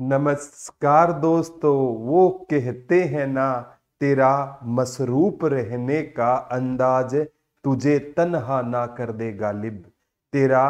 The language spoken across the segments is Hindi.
नमस्कार दोस्तों वो कहते हैं ना तेरा मसरूप रहने का अंदाज तुझे तनहा ना कर दे गालिब तेरा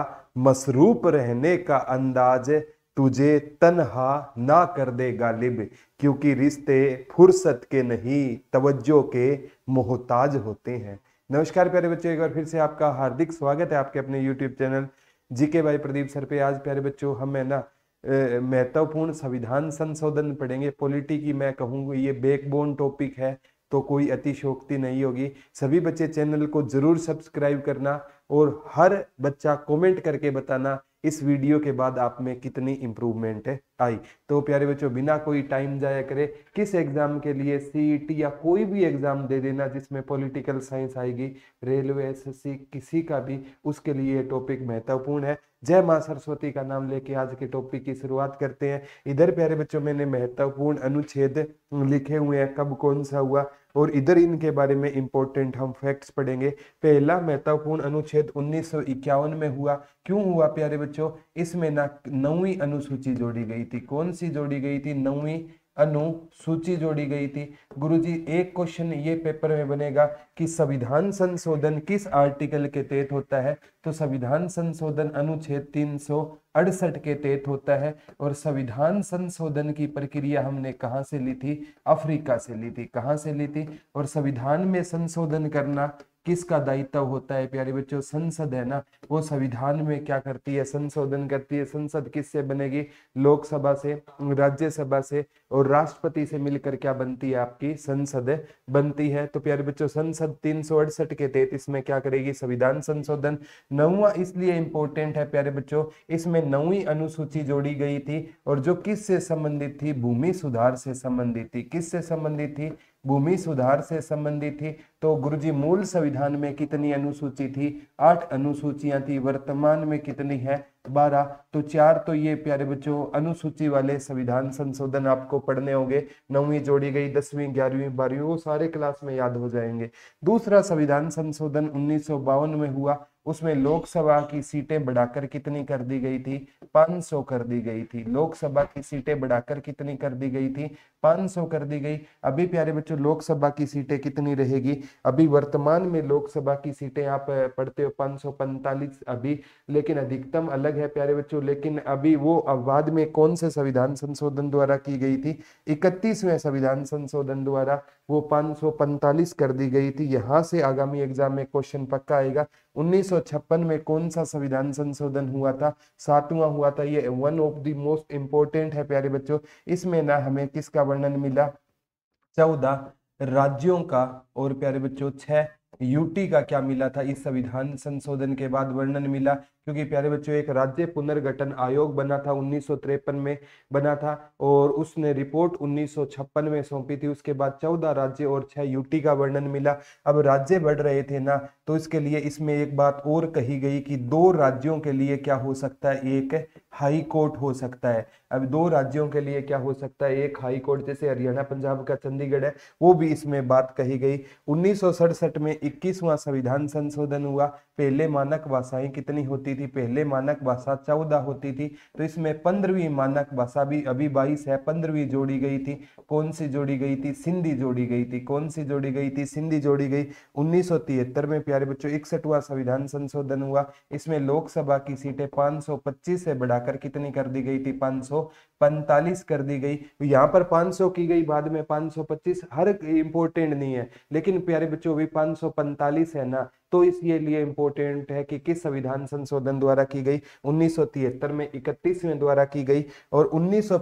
मसरूप रहने का अंदाज तुझे तनहा ना कर दे गालिब क्योंकि रिश्ते फुर्सत के नहीं तवज्जो के मोहताज होते हैं नमस्कार प्यारे बच्चों एक बार फिर से आपका हार्दिक स्वागत है आपके अपने यूट्यूब चैनल जी के भाई प्रदीप सर पे आज प्यारे बच्चों हम है ना महत्वपूर्ण संविधान संशोधन पढ़ेंगे पॉलिटी की मैं कहूँगी ये बेकबोन टॉपिक है तो कोई अतिशोक्ति नहीं होगी सभी बच्चे चैनल को जरूर सब्सक्राइब करना और हर बच्चा कमेंट करके बताना इस वीडियो के बाद आप में कितनी इम्प्रूवमेंट आई तो प्यारे बच्चों बिना कोई टाइम जाया करे किस एग्ज़ाम के लिए सी e या कोई भी एग्ज़ाम दे देना जिसमें पॉलिटिकल साइंस आएगी रेलवे एस किसी का भी उसके लिए ये टॉपिक महत्वपूर्ण है जय माँ सरस्वती का नाम लेके आज के टॉपिक की शुरुआत करते हैं इधर प्यारे बच्चों मैंने महत्वपूर्ण अनुच्छेद लिखे हुए हैं कब कौन सा हुआ और इधर इनके बारे में इंपॉर्टेंट हम फैक्ट्स पढ़ेंगे पहला महत्वपूर्ण अनुच्छेद उन्नीस में हुआ क्यों हुआ प्यारे बच्चों इसमें ना नौवीं अनुसूची जोड़ी गई थी कौन सी जोड़ी गई थी नौवीं अनुसूची जोड़ी गई थी गुरुजी एक क्वेश्चन ये पेपर में बनेगा कि संविधान संशोधन किस आर्टिकल के तहत होता है तो संविधान संशोधन अनुच्छेद तीन सौ अड़सठ के तहत होता है और संविधान संशोधन की प्रक्रिया हमने कहाँ से ली थी अफ्रीका से ली थी कहाँ से ली थी और संविधान में संशोधन करना किसका दायित्व होता है प्यारे बच्चों संसद है ना वो संविधान में क्या करती है संशोधन करती है संसद किससे बनेगी लोकसभा से राज्यसभा से और राष्ट्रपति से मिलकर क्या बनती है आपकी संसद बनती है तो प्यारे बच्चों संसद तीन सौ अड़सठ के तहत इसमें क्या करेगी संविधान संशोधन नौवा इसलिए इंपॉर्टेंट है प्यारे बच्चों इसमें में नौवीं अनुसूची जोड़ी गई थी और जो किस से संबंधित थी भूमि सुधार से संबंधित थी किस से संबंधित थी भूमि सुधार से संबंधित थी तो गुरुजी मूल संविधान में कितनी अनुसूची थी आठ अनुसूचियां थी वर्तमान में कितनी है बारह तो चार तो ये प्यारे बच्चों अनुसूची वाले संविधान संशोधन आपको पढ़ने होंगे नौवीं जोड़ी गई दसवीं ग्यारहवीं बारहवीं वो सारे क्लास में याद हो जाएंगे दूसरा संविधान संशोधन उन्नीस में हुआ उसमें लोकसभा की सीटें बढ़ाकर कितनी कर दी गई थी 500 कर दी गई थी लोकसभा की सीटें बढ़ाकर कितनी कर दी गई थी 500 कर दी गई अभी प्यारे बच्चों लोकसभा की सीटें कितनी रहेगी अभी वर्तमान में लोकसभा की सीटें आप पढ़ते हो पाँच अभी लेकिन अधिकतम अलग है प्यारे बच्चों लेकिन अभी वो बाद में कौन से संविधान संशोधन द्वारा की गई थी इकतीसवें संविधान संशोधन द्वारा वो पाँच कर दी गई थी यहाँ से आगामी एग्जाम में क्वेश्चन पक्का आएगा उन्नीस में कौन सा संविधान संशोधन हुआ था सातवां हुआ था ये one of the most important है प्यारे बच्चों इसमें ना हमें किसका वर्णन मिला चौदह राज्यों का और प्यारे बच्चों छह यूटी का क्या मिला था इस संविधान संशोधन के बाद वर्णन मिला क्योंकि प्यारे बच्चों एक राज्य पुनर्गठन आयोग बना था उन्नीस में बना था और उसने रिपोर्ट उन्नीस में सौंपी थी उसके बाद चौदह राज्य और छह यूटी का वर्णन मिला अब राज्य बढ़ रहे थे ना तो इसके लिए इसमें एक बात और कही गई कि दो राज्यों के लिए क्या हो सकता है एक हाई कोर्ट हो सकता है अब दो राज्यों के लिए क्या हो सकता है एक हाई कोर्ट जैसे हरियाणा पंजाब का चंडीगढ़ है वो भी इसमें बात कही गई उन्नीस में इक्कीसवां संविधान संशोधन हुआ पहले मानक भाषाएं कितनी होती थी पहले मानक भाषा चौदह होती थी तो इसमें पंद्रहवीं मानक भाषा भी अभी बाईस है पंद्रहवीं जोड़ी गई थी कौन सी जोड़ी गई थी सिंधी जोड़ी गई थी कौन सी जोड़ी गई थी सिंधी जोड़ी गई उन्नीस में प्यारे बच्चों इकसठवा संविधान संशोधन हुआ इसमें लोकसभा की सीटें 525 से बढ़ाकर कितनी कर दी गई थी पैंतालीस कर दी गई यहाँ पर 500 की गई बाद में 525 हर इंपोर्टेंट नहीं है लेकिन प्यारे बच्चों अभी 545 है ना तो इसके लिए इंपॉर्टेंट है कि किस संविधान संशोधन द्वारा की गई उन्नीस में इकतीसवें द्वारा की गई और उन्नीस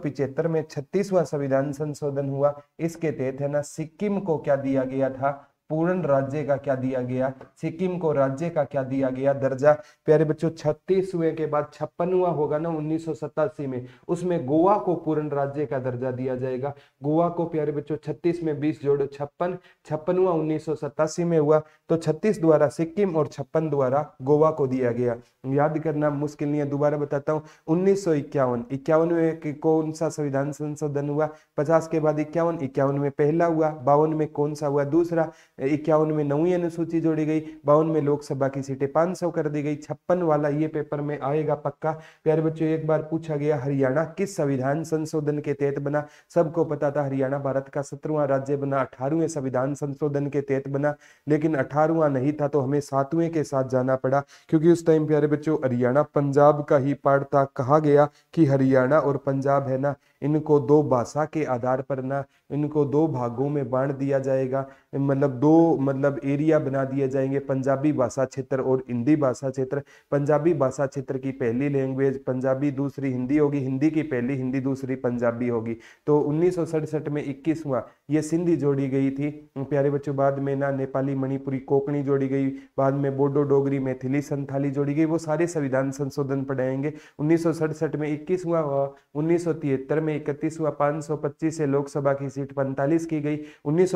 में छत्तीसवां संविधान संशोधन हुआ इसके तहत है ना सिक्किम को क्या दिया गया था पूर्ण राज्य का क्या दिया गया सिक्किम को राज्य का क्या दिया गया दर्जा प्यारे बच्चों छत्तीसवें के बाद छप्पनवा होगा ना उन्नीस में उसमें गोवा को पूर्ण राज्य का दर्जा दिया जाएगा गोवा को प्यारे बच्चों छत्तीस में बीस जोड़ो छप्पन छप्पनवा उन्नीस में हुआ तो छत्तीस द्वारा सिक्किम और छप्पन द्वारा गोवा को दिया गया याद करना मुश्किल नहीं है दोबारा बताता हूँ उन्नीस सौ इक्यावन इक्यावन में कौन सा संविधान संशोधन हुआ पचास के बाद इक्यावन इक्यावन में पहला हुआ बावन में कौन सा हुआ दूसरा इक्यावन में नवी अनुसूची जोड़ी गई बावन में लोकसभा की सीटें 500 कर दी गई छप्पन वाला ये पेपर में आएगा पक्का प्यारे बच्चों एक बार पूछा गया हरियाणा किस संविधान संशोधन के तहत बना सबको पता था हरियाणा भारत का सत्रहवा राज्य बना अठारहवें संविधान संशोधन के तहत बना लेकिन अठारहवा नहीं था तो हमें सातवें के साथ जाना पड़ा क्योंकि उस टाइम प्यारे बच्चों हरियाणा पंजाब का ही पार्ट था कहा गया कि हरियाणा और पंजाब है ना इनको दो भाषा के आधार पर ना इनको दो भागों में बांट दिया जाएगा मतलब दो मतलब एरिया बना दिए जाएंगे पंजाबी भाषा क्षेत्र और हिंदी भाषा क्षेत्र पंजाबी भाषा क्षेत्र की पहली लैंग्वेज पंजाबी दूसरी हिंदी होगी हिंदी की पहली हिंदी दूसरी पंजाबी होगी तो उन्नीस में इक्कीस हुआ ये सिंधी जोड़ी गई थी प्यारे बच्चों बाद में ना नेपाली मणिपुरी कोकणी जोड़ी गई बाद में बोडो डोगरी मैथिली संथाली जोड़ी गई वो सारे संविधान संशोधन पढ़ाएंगे उन्नीस में इक्कीस हुआ उन्नीस में में इकतीसवा पाँच सौ है लोकसभा की सीट पैंतालीस की गई उन्नीस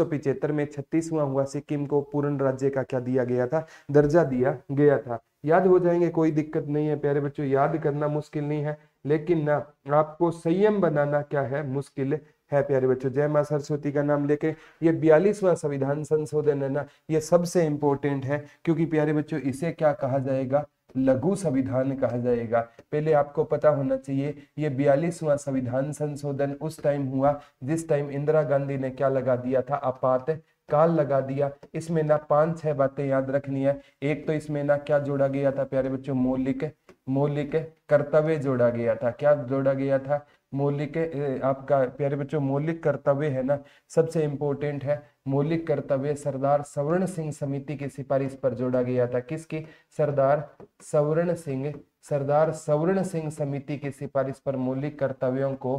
में छत्तीस हुआ हुआ सिक्किम को पूर्ण राज्य का क्या दिया गया था दर्जा दिया गया था याद हो जाएंगे कोई दिक्कत नहीं है प्यारे बच्चों याद करना मुश्किल नहीं है लेकिन ना आपको संयम बनाना क्या है मुश्किल है प्यारे बच्चों जय मां सरस्वती का नाम लेके ये बयालीसवा संविधान संशोधन है ना ये सबसे इंपॉर्टेंट है क्योंकि प्यारे बच्चों इसे क्या कहा जाएगा लघु संविधान कहा जाएगा पहले आपको पता होना चाहिए ये बयालीसवां संविधान संशोधन उस टाइम हुआ जिस टाइम इंदिरा गांधी ने क्या लगा दिया था आपात काल लगा दिया इसमें ना पांच छह बातें याद रखनी है एक तो इसमें ना क्या जोड़ा गया था प्यारे बच्चों मौलिक मौलिक कर्तव्य जोड़ा गया था क्या जोड़ा गया था मौलिक आपका प्यारे बच्चों मौलिक कर्तव्य है ना सबसे इंपॉर्टेंट है मौलिक कर्तव्य सरदार सवर्ण सिंह समिति की सिफारिश पर जोड़ा गया था किसकी सरदार सवर्ण सिंह सरदार सवर्ण सिंह समिति की सिफारिश पर मौलिक कर्तव्यों को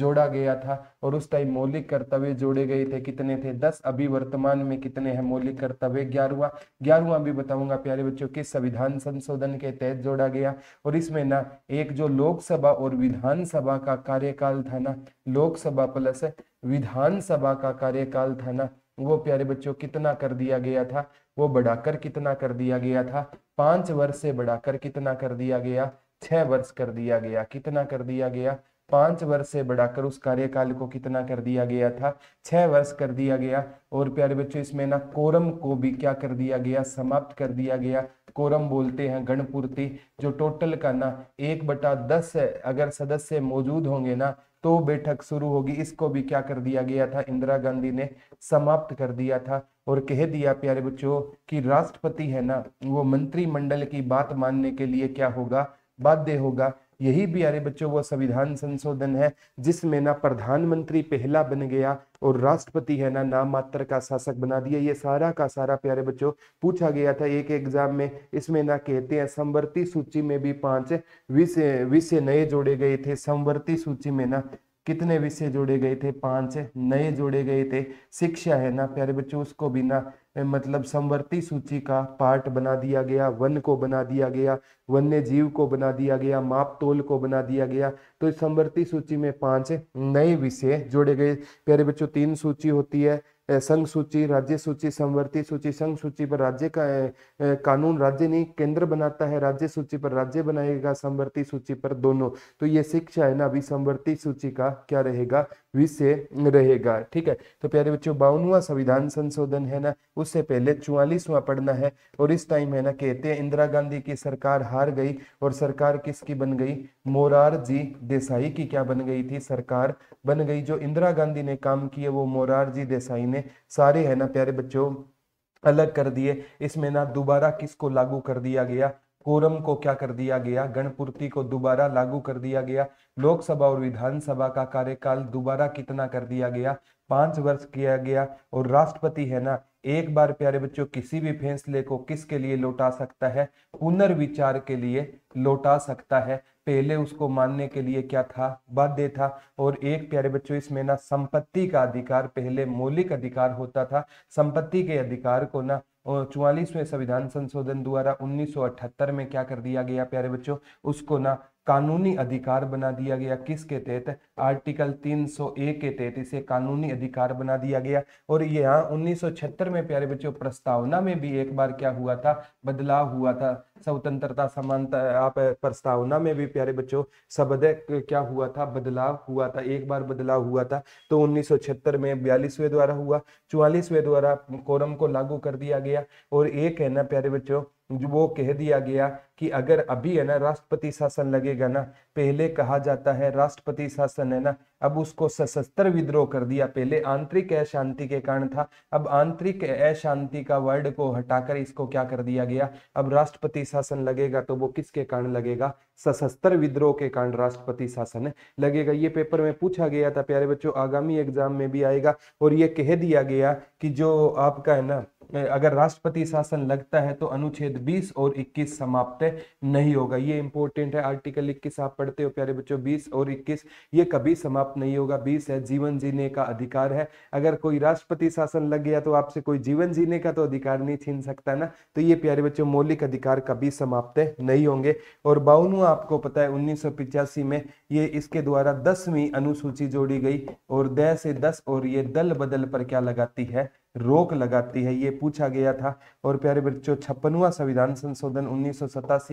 जोड़ा गया था और उस टाइम मौलिक कर्तव्य जोड़े गए थे कितने थे दस अभी वर्तमान में कितने हैं मौलिक कर्तव्य ग्यारहवा ग्यारहवा भी बताऊंगा प्यारे बच्चों किस संविधान संशोधन के तहत जोड़ा गया और इसमें ना एक जो लोकसभा और विधानसभा का कार्यकाल था ना लोकसभा प्लस विधानसभा का कार्यकाल था ना वो प्यारे बच्चों कितना कर दिया गया था वो बढ़ाकर कितना कर दिया गया था पांच वर्ष से बढ़ाकर कितना कर दिया गया छह वर्ष कर दिया गया कितना कर दिया गया पांच वर्ष से बढ़ाकर उस कार्यकाल को कितना कर दिया गया था छह वर्ष कर दिया गया और प्यारे बच्चों इसमें ना कोरम को भी क्या कर दिया गया समाप्त कर दिया गया कोरम बोलते हैं गणपूर्ति जो टोटल का ना एक बटा दस अगर सदस्य मौजूद होंगे ना तो बैठक शुरू होगी इसको भी क्या कर दिया गया था इंदिरा गांधी ने समाप्त कर दिया था और कह दिया प्यारे बच्चों कि राष्ट्रपति है ना वो मंत्रिमंडल की बात मानने के लिए क्या होगा बाध्य होगा यही प्यारे बच्चों वो संविधान संशोधन है जिसमें ना प्रधानमंत्री पहला बन गया और राष्ट्रपति है ना नाम मात्र का शासक बना दिया ये सारा का सारा प्यारे बच्चों पूछा गया था एक एग्जाम में इसमें ना कहते हैं संवर्ती सूची में भी पांच विषय विषय नए जोड़े गए थे संवर्ती सूची में ना कितने विषय जोड़े गए थे पांच नए जोड़े गए थे शिक्षा है ना प्यारे बच्चों उसको भी ना मतलब समवर्ती सूची का पार्ट बना दिया गया वन को बना दिया गया वन्य जीव को बना दिया गया माप तोल को बना दिया गया तो इस समवर्ती सूची में पांच नए विषय जोड़े गए प्यारे बच्चों तीन सूची होती है संघ सूची राज्य सूची समवर्ती सूची संघ सूची पर राज्य का कानून राज्य नहीं केंद्र बनाता है राज्य सूची पर राज्य बनाएगा समवर्ती सूची पर दोनों तो ये शिक्षा है ना अभी समवर्ती सूची का क्या रहेगा विषय रहेगा ठीक है तो प्यारे बच्चों बावनवा संविधान संशोधन है ना उससे पहले चौवालीसवां पढ़ना है और इस टाइम है ना कहते हैं इंदिरा गांधी की सरकार हार गई और सरकार किसकी बन गई मोरारजी देसाई की क्या बन गई थी सरकार बन गई जो इंदिरा गांधी ने काम किए वो मोरारजी देसाई ने हमने सारे है ना प्यारे बच्चों अलग कर दिए इसमें ना दोबारा किसको लागू कर दिया गया कोरम को क्या कर दिया गया गणपूर्ति को दोबारा लागू कर दिया गया लोकसभा और विधानसभा का कार्यकाल दोबारा कितना कर दिया गया पांच वर्ष किया गया और राष्ट्रपति है ना एक बार प्यारे बच्चों किसी भी फैसले को किसके लिए लौटा सकता है पुनर्विचार के लिए लौटा सकता है पहले उसको मानने के लिए क्या था बाध्य था और एक प्यारे बच्चों इसमें ना संपत्ति का अधिकार पहले मौलिक अधिकार होता था संपत्ति के अधिकार को ना चौवालीसवें संविधान संशोधन द्वारा 1978 में क्या कर दिया गया प्यारे बच्चों उसको ना कानूनी अधिकार बना दिया गया किसके तहत आर्टिकल 301 के तहत इसे कानूनी अधिकार बना दिया गया और यहाँ 1976 में प्यारे बच्चों प्रस्तावना में भी एक बार क्या हुआ था बदलाव हुआ था स्वतंत्रता समानता आप प्रस्तावना में भी प्यारे बच्चों शब्द क्या हुआ था बदलाव हुआ था एक बार बदलाव हुआ था तो 1976 में बयालीसवें द्वारा हुआ चौवालीसवें द्वारा कोरम को लागू कर दिया गया और एक है ना प्यारे बच्चों वो कह दिया गया कि अगर अभी है ना राष्ट्रपति शासन लगेगा ना पहले कहा जाता है राष्ट्रपति शासन है ना अब उसको सशस्त्र विद्रोह कर दिया पहले आंतरिक अशांति के कारण था अब आंतरिक अशांति का वर्ड को हटाकर इसको क्या कर दिया गया अब राष्ट्रपति शासन लगेगा तो वो किसके कारण लगेगा सशस्त्र विद्रोह के कारण राष्ट्रपति शासन लगेगा ये पेपर में पूछा गया था प्यारे बच्चों आगामी एग्जाम में भी आएगा और ये कह दिया गया कि जो आपका है ना अगर राष्ट्रपति शासन लगता है तो अनुच्छेद 20 और 21 समाप्त नहीं होगा ये इंपॉर्टेंट है आर्टिकल 21 आप पढ़ते हो प्यारे बच्चों 20 और 21 ये कभी समाप्त नहीं होगा 20 है जीवन जीने का अधिकार है अगर कोई राष्ट्रपति शासन लग गया तो आपसे कोई जीवन जीने का तो अधिकार नहीं छीन सकता ना तो ये प्यारे बच्चों मौलिक अधिकार कभी समाप्त नहीं होंगे और बावनवा आपको पता है उन्नीस में ये इसके द्वारा दसवीं अनुसूची जोड़ी गई और दह से दस और ये दल बदल पर क्या लगाती है रोक लगाती है ये पूछा गया था और प्यारे बच्चों छप्पनवा संविधान संशोधन उन्नीस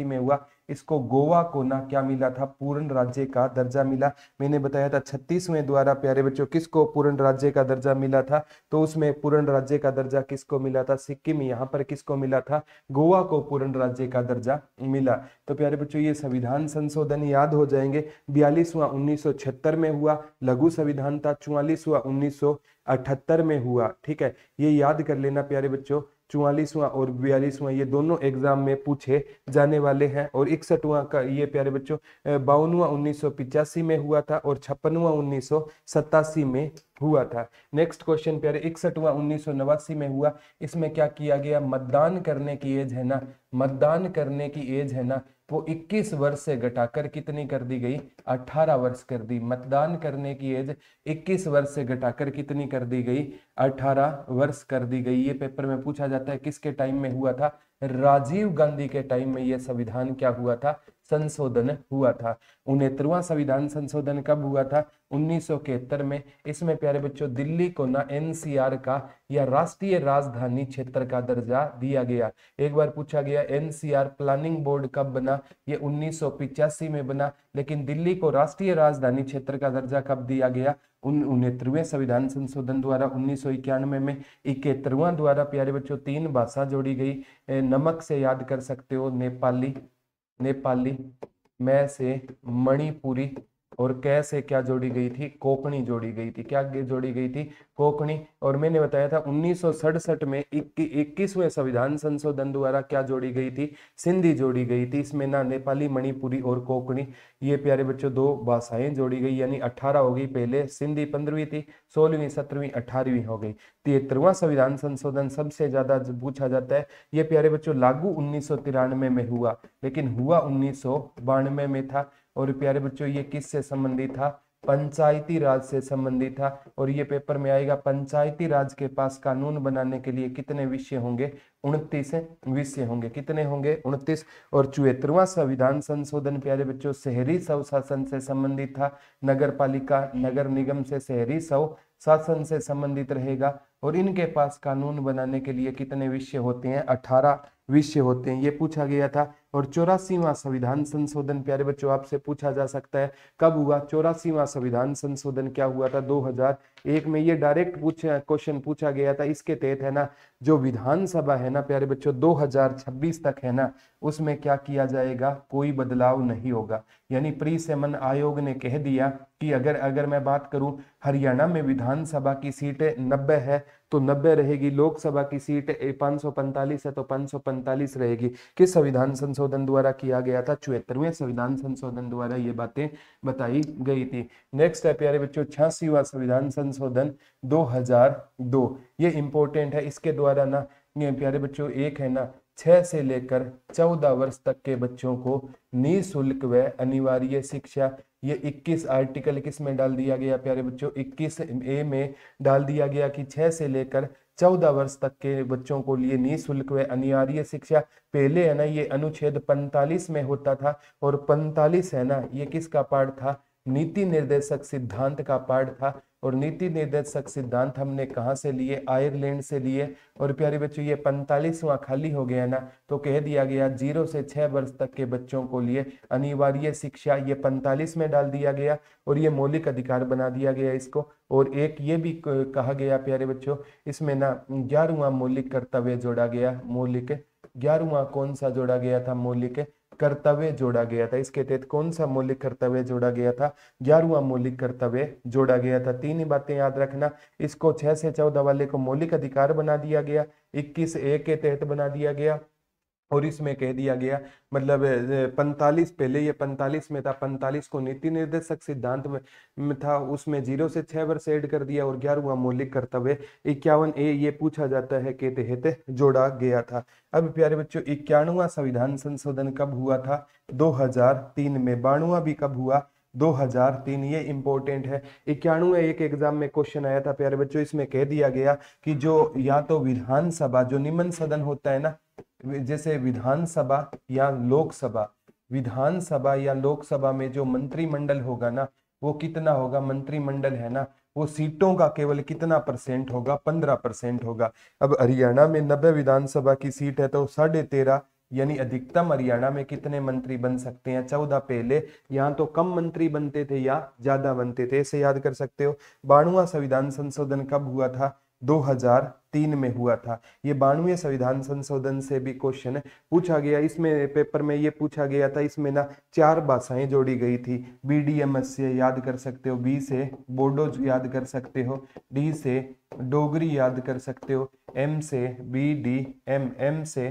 में हुआ इसको गोवा को ना क्या मिला था पूर्ण राज्य का दर्जा मिला मैंने बताया था छत्तीसवें द्वारा प्यारे बच्चों किसको पूर्ण राज्य का दर्जा मिला था तो उसमें पूर्ण राज्य का दर्जा किसको मिला था सिक्किम यहाँ पर किसको मिला था गोवा को पूर्ण राज्य का दर्जा मिला तो प्यारे बच्चों ये संविधान संशोधन याद हो जाएंगे बयालीसवा उन्नीस में हुआ लघु संविधान था चौवालीसवा उन्नीस में हुआ ठीक है ये याद कर लेना प्यारे बच्चों चौवालीसवां और बयालीसवां ये दोनों एग्जाम में पूछे जाने वाले हैं और इकसठवां का ये प्यारे बच्चों बावनवा उन्नीस में हुआ था और छप्पनवा उन्नीस में हुआ था नेक्स्ट क्वेश्चन प्यारे इकसठवा उन्नीस में हुआ इसमें क्या किया गया मतदान करने की एज है ना मतदान करने की एज है ना वो 21 वर्ष से घटाकर कितनी कर दी गई 18 वर्ष कर दी मतदान करने की एज 21 वर्ष से घटाकर कितनी कर दी गई 18 वर्ष कर दी गई ये पेपर में पूछा जाता है किसके टाइम में हुआ था राजीव गांधी के टाइम में यह संविधान क्या हुआ था संशोधन हुआ था उनहत्तरवा संविधान संशोधन कब हुआ था उन्नीस में इसमें प्यारे बच्चों दिल्ली को ना एनसीआर का या राष्ट्रीय राजधानी क्षेत्र का दर्जा दिया गया एक बार पूछा गया एनसीआर प्लानिंग बोर्ड कब बना ये उन्नीस में बना लेकिन दिल्ली को राष्ट्रीय राजधानी क्षेत्र का दर्जा कब दिया गया उन्नीतरवें उनहत्तरवें संविधान संशोधन द्वारा उन्नीस सौ इक्यानवे में इकहत्तरवा द्वारा प्यारे बच्चों तीन भाषा जोड़ी गई नमक से याद कर सकते हो नेपाली नेपाली मैं से मणिपुरी और कैसे क्या जोड़ी गई थी कोकणी जोड़ी गई थी क्या जोड़ी गई थी कोकणी और मैंने बताया था उन्नीस में इक्कीसवें संविधान संशोधन द्वारा क्या जोड़ी गई थी सिंधी जोड़ी गई थी इसमें ना नेपाली मणिपुरी और कोकणी ये प्यारे बच्चों दो भाषाएं जोड़ी गई यानी अठारह हो गई पहले सिंधी पंद्रहवीं थी सोलहवीं सत्रहवीं अठारहवीं हो गई तिहत्तरवा तो संविधान संशोधन सबसे ज्यादा पूछा जाता है ये प्यारे बच्चों लागू उन्नीस में हुआ लेकिन हुआ उन्नीस में था और प्यारे बच्चों ये किस से संबंधित था पंचायती राज से संबंधित था और ये पेपर में आएगा पंचायती राज के पास कानून बनाने के लिए कितने विषय होंगे उनतीस विषय होंगे कितने होंगे उनतीस और चुहत्तरवा संविधान संशोधन प्यारे बच्चों शहरी सव शासन से संबंधित था नगर पालिका नगर निगम से शहरी सव शासन से संबंधित रहेगा और इनके पास कानून बनाने के लिए कितने विषय होते हैं अठारह विषय होते हैं ये पूछा गया था और चौरासीवा संविधान संशोधन प्यारे बच्चों आपसे पूछा जा सकता है कब हुआ चौरासीवा संविधान संशोधन क्या हुआ था 2001 में ये डायरेक्ट पूछे क्वेश्चन पूछा गया था इसके तहत है ना जो विधानसभा है ना प्यारे बच्चों 2026 तक है ना उसमें क्या किया जाएगा कोई बदलाव नहीं होगा यानी प्री सेमन आयोग ने कह दिया कि अगर अगर मैं बात करूं हरियाणा में विधानसभा की सीटें नब्बे है तो 90 रहेगी लोकसभा की सीट पाँच है तो 545 रहेगी किस संविधान संशोधन द्वारा किया गया था चौहत्तरवें संविधान संशोधन द्वारा ये बातें बताई गई थी नेक्स्ट है प्यारे बच्चों छियासी संविधान संशोधन 2002 ये इंपॉर्टेंट है इसके द्वारा ना ये प्यारे बच्चों एक है ना छह से लेकर चौदह वर्ष तक के बच्चों को निःशुल्क व अनिवार्य शिक्षा ये 21 आर्टिकल किस में डाल दिया गया प्यारे बच्चों 21 ए में डाल दिया गया कि 6 से लेकर चौदह वर्ष तक के बच्चों को लिए निःशुल्क व अनिवार्य शिक्षा पहले है ना ये अनुच्छेद 45 में होता था और 45 है ना ये किसका पार्ट था नीति निर्देशक सिद्धांत का पार्ट था और नीति निर्देशक सिद्धांत हमने कहाँ से लिए आयरलैंड से लिए और प्यारे बच्चों ये पैंतालीसवां खाली हो गया ना तो कह दिया गया जीरो से छः वर्ष तक के बच्चों को लिए अनिवार्य शिक्षा ये पैंतालीस में डाल दिया गया और ये मौलिक अधिकार बना दिया गया इसको और एक ये भी कहा गया प्यारे बच्चों इसमें ना ग्यारहवा मौलिक कर्तव्य जोड़ा गया मौलिक ग्यारहवा कौन सा जोड़ा गया था मौलिक कर्तव्य जोड़ा गया था इसके तहत कौन सा मौलिक कर्तव्य जोड़ा गया था ग्यारहवा मौलिक कर्तव्य जोड़ा गया था तीन ही बातें याद रखना इसको छह से चौदह वाले को मौलिक अधिकार बना दिया गया इक्कीस ए के तहत बना दिया गया और इसमें कह दिया गया मतलब 45 पहले ये 45 में था 45 को नीति निर्देशक सिद्धांत में था उसमें जीरो से छह वर्ष ऐड कर दिया और ग्यारहवा मौलिक कर्तव्य इक्यावन ए ये पूछा जाता है के तहत जोड़ा गया था अब प्यारे बच्चों इक्यानवा संविधान संशोधन कब हुआ था 2003 में बानवा भी कब हुआ 2003 ये इंपॉर्टेंट है इक्यानवे एक एग्जाम में क्वेश्चन आया था प्यारे बच्चों इसमें कह दिया गया कि जो या तो विधानसभा जो निम्न सदन होता है ना जैसे विधानसभा या लोकसभा विधानसभा या लोकसभा में जो मंत्रिमंडल होगा ना वो कितना होगा मंत्रिमंडल है ना वो सीटों का केवल कितना परसेंट होगा पंद्रह परसेंट होगा अब हरियाणा में नब्बे विधानसभा की सीट है तो साढ़े तेरह यानी अधिकतम हरियाणा में कितने मंत्री बन सकते हैं चौदह पहले यहाँ तो कम मंत्री बनते थे या ज्यादा बनते थे ऐसे याद कर सकते हो बानवा संविधान संशोधन कब हुआ था 2000 तीन में हुआ था ये बानवे संविधान संशोधन से भी क्वेश्चन पूछा गया इसमें पेपर में ये पूछा गया था इसमें ना चार भाषाएं जोड़ी गई थी बी डी एम एस से याद कर सकते हो बी से बोडो याद कर सकते हो डी से डोगरी याद कर सकते हो एम से बी डी एम एम से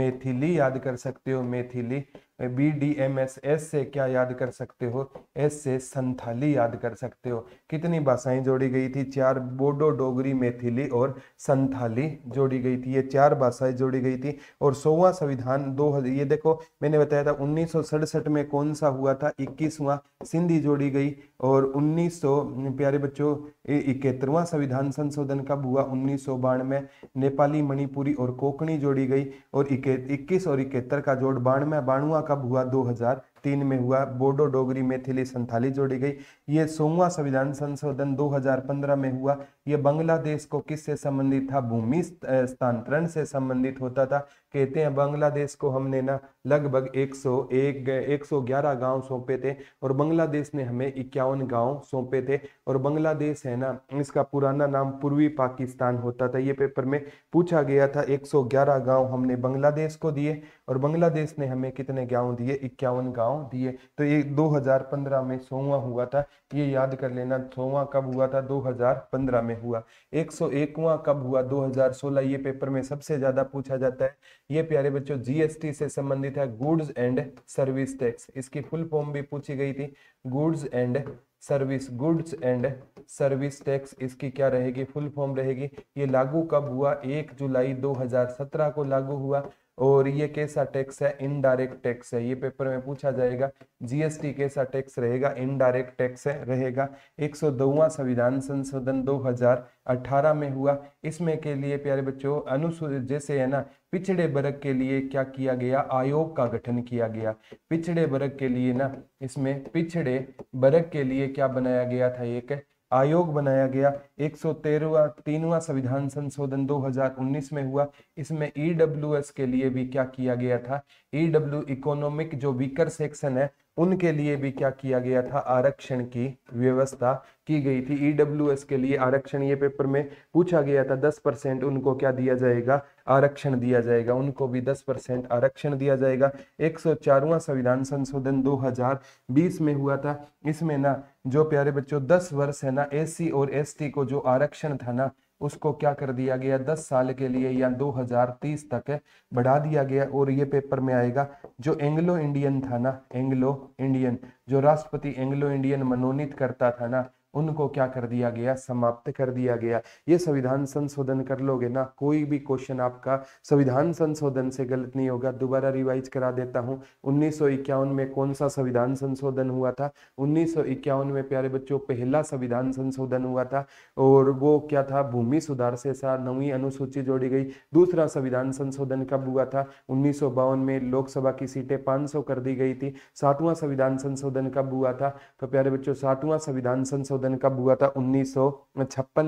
मेथिली याद कर सकते हो मेथिली B D M S S से क्या याद कर सकते हो एस से संथाली याद कर सकते हो कितनी भाषाएं जोड़ी गई थी चार बोडो डोगरी मैथिली और संथाली जोड़ी गई थी ये चार भाषाएं जोड़ी गई थी और सोवा संविधान दो हजार ये देखो मैंने बताया था उन्नीस में कौन सा हुआ था इक्कीसवां सिंधी जोड़ी गई और उन्नीस प्यारे बच्चों इकहत्तरवा संविधान संशोधन कब हुआ उन्नीस में नेपाली मणिपुरी और कोकणी जोड़ी गई और इक्कीस और इकहत्तर का जोड़ बानवे बानवा कब हुआ 2003 में हुआ बोडो डोगरी मैथिली संथाली जोड़ी गई ये सोमवा संविधान संशोधन 2015 में हुआ ये बांग्लादेश को किससे संबंधित था भूमि स्थानांतरण से संबंधित होता था कहते हैं बांग्लादेश को हमने ना लगभग 101 111 गांव सौंपे थे और बांग्लादेश ने हमें इक्यावन गांव सौंपे थे और बांग्लादेश है ना इसका पुराना नाम पूर्वी पाकिस्तान होता था ये पेपर में पूछा गया था 111 गांव हमने बांग्लादेश को दिए और बांग्लादेश ने हमें कितने गांव दिए इक्यावन गांव दिए तो ये 2015 में सोवा हुआ था ये याद कर लेना सोवा कब हुआ था 2015 में हुआ 101वां कब हुआ 2016 ये पेपर में सबसे ज्यादा पूछा जाता है ये प्यारे बच्चों जीएसटी से संबंधित है गुड्स एंड सर्विस टैक्स इसकी फुल फॉर्म भी पूछी गई थी goods and service goods and service tax इसकी क्या रहेगी फुल फॉर्म रहेगी ये लागू कब हुआ एक जुलाई 2017 को लागू हुआ और ये कैसा टैक्स है इनडायरेक्ट टैक्स है ये पेपर में पूछा जाएगा जीएसटी कैसा टैक्स रहेगा इनडायरेक्ट टैक्स रहेगा एक संविधान संशोधन 2018 में हुआ इसमें के लिए प्यारे बच्चों अनुसूचित जैसे है ना पिछड़े वर्ग के लिए क्या किया गया आयोग का गठन किया गया पिछड़े वर्ग के लिए ना इसमें पिछड़े वर्ग के लिए क्या बनाया गया था एक आयोग बनाया गया एक सौ तेरहवा तीनवा संविधान संशोधन 2019 में हुआ इसमें ई e के लिए भी क्या किया गया था ई e इकोनॉमिक जो वीकर सेक्शन है उनके लिए भी क्या किया गया था आरक्षण की व्यवस्था की गई थी ईडब्ल्यू e के लिए आरक्षण ये पेपर में पूछा गया था दस परसेंट उनको क्या दिया जाएगा आरक्षण दिया जाएगा उनको भी दस परसेंट आरक्षण दिया जाएगा एक सौ चारवा संविधान संशोधन 2020 में हुआ था इसमें ना जो प्यारे बच्चों दस वर्ष है ना एस और एस को जो आरक्षण था ना उसको क्या कर दिया गया दस साल के लिए या 2030 तक है बढ़ा दिया गया और ये पेपर में आएगा जो एंग्लो इंडियन था ना एंग्लो इंडियन जो राष्ट्रपति एंग्लो इंडियन मनोनीत करता था ना उनको क्या कर दिया गया समाप्त कर दिया गया ये संविधान संशोधन कर लोगे ना कोई भी क्वेश्चन आपका संविधान संशोधन से गलत नहीं होगा दोबारा रिवाइज करा देता हूँ उन्नीस में कौन सा संविधान संशोधन हुआ था उन्नीस में प्यारे बच्चों पहला संविधान संशोधन हुआ था और वो क्या था भूमि सुधार से सा नवी अनुसूची जोड़ी गई दूसरा संविधान संशोधन कब हुआ था उन्नीस में लोकसभा की सीटें 500 कर दी गई थी सातवां संविधान संशोधन कब हुआ था तो प्यारे बच्चों सातवां संविधान संशोधन संशोधन कब हुआ था उन्नीस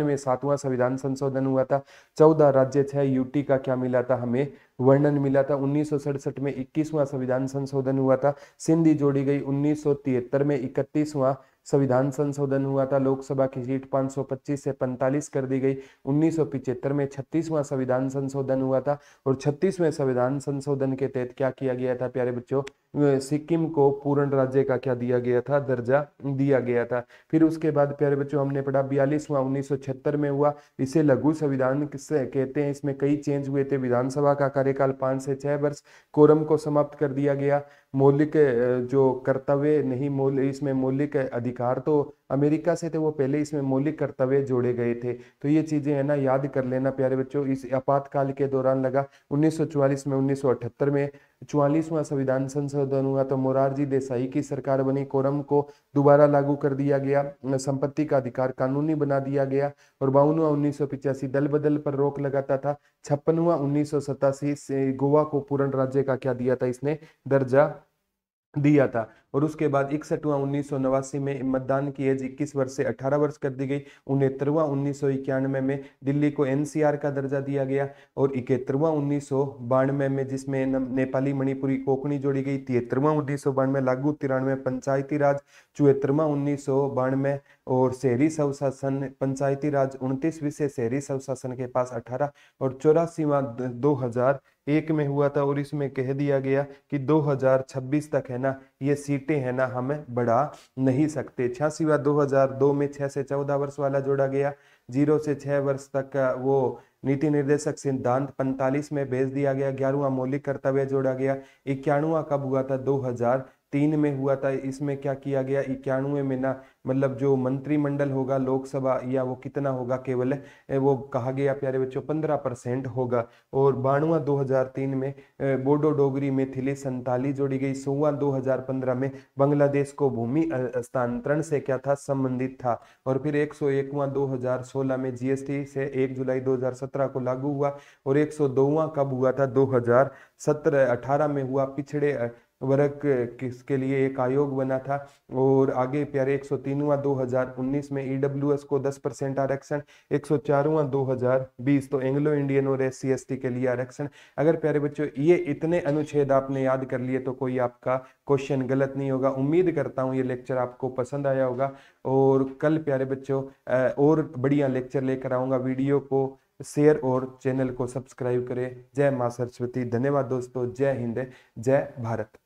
में सातवां संविधान संशोधन हुआ था चौदह राज्य छह यूटी का क्या मिला था हमें वर्णन मिला था उन्नीस में इक्कीसवां संविधान संशोधन हुआ था सिंधी जोड़ी गई उन्नीस में इकतीसवां संविधान संशोधन हुआ था लोकसभा की सीट 525 से 45 कर दी गई उन्नीस में 36वां संविधान संशोधन हुआ था और 36वें संविधान संशोधन के तहत क्या किया गया था प्यारे बच्चों सिक्किम को पूर्ण राज्य का क्या दिया गया था दर्जा दिया गया था फिर उसके बाद प्यारे बच्चों हमने पढ़ा बयालीसवा उन्नीस में हुआ इसे लघु संविधान किससे कहते हैं इसमें कई चेंज हुए थे विधानसभा का कार्यकाल पाँच से छः वर्ष कोरम को समाप्त कर दिया गया मौलिक जो कर्तव्य नहीं मौलिक इसमें मौलिक अधिकार तो अमेरिका से थे वो पहले इसमें मौलिक कर्तव्य जोड़े गए थे तो ये चीज़ें है ना याद कर लेना प्यारे बच्चों इस आपातकाल के दौरान लगा 1944 में 1978 में चौवालीसवां संविधान संशोधन हुआ तो मोरारजी देसाई की सरकार बनी कोरम को दोबारा लागू कर दिया गया संपत्ति का अधिकार कानूनी बना दिया गया और बावनवा उन्नीस दल बदल पर रोक लगाता था छप्पनवा उन्नीस से गोवा को पूर्ण राज्य का क्या दिया था इसने दर्जा दिया था और उसके बाद इकसठवां उन्नीस में मतदान की एज 21 वर्ष से 18 वर्ष कर दी गई उनहत्तरवा उन्नीस में दिल्ली को एनसीआर का दर्जा दिया गया और इकहत्तरवा उन्नीस में जिसमें नेपाली मणिपुरी कोकणी जोड़ी गई तिहत्तरवा उन्नीस लागू तिरानवे पंचायती राज चौहत्तरवां उन्नीस और शहरी स्वशासन पंचायती राज उनतीसवीं से शहरी स्वशासन के पास अठारह और चौरासीवा दो हजार एक में हुआ था और इसमें कह दिया गया कि 2026 तक है ना ये सीटें हैं ना हमें बढ़ा नहीं सकते हजार 2002 में छः से चौदह वर्ष वाला जोड़ा गया जीरो से छः वर्ष तक वो नीति निर्देशक सिद्धांत पैंतालीस में भेज दिया गया ग्यारहवा मौलिक कर्तव्य जोड़ा गया इक्यानवा कब हुआ था हजार तीन में हुआ था इसमें क्या किया गया इक्यानवे में ना मतलब जो मंत्रिमंडल होगा लोकसभा या वो कितना होगा केवल वो कहा गया प्यारे बच्चों पंद्रह परसेंट होगा और बानवा 2003 में बोडो डोगरी थिले संताली जोड़ी गई सोवा 2015 में बांग्लादेश को भूमि स्थानांतरण से क्या था संबंधित था और फिर एक सौ एकवा दो हजार सोलह में जीएसटी से एक जुलाई दो हजार सत्रह को लागू हुआ और एक सौ दोवा कब हुआ था दो हजार सत्रह अठारह में हुआ पिछड़े वर्ग किसके लिए एक आयोग बना था और आगे प्यारे एक सौ दो हजार उन्नीस में ईडब्ल्यू e को दस परसेंट आरक्षण एक सौ दो हजार बीस तो एंग्लो इंडियन और एस सी के लिए आरक्षण अगर प्यारे बच्चों ये इतने अनुच्छेद आपने याद कर लिए तो कोई आपका क्वेश्चन गलत नहीं होगा उम्मीद करता हूँ ये लेक्चर आपको पसंद आया होगा और कल प्यारे बच्चों और बढ़िया लेक्चर लेकर आऊँगा वीडियो को शेयर और चैनल को सब्सक्राइब करें जय माँ सरस्वती धन्यवाद दोस्तों जय हिंद जय भारत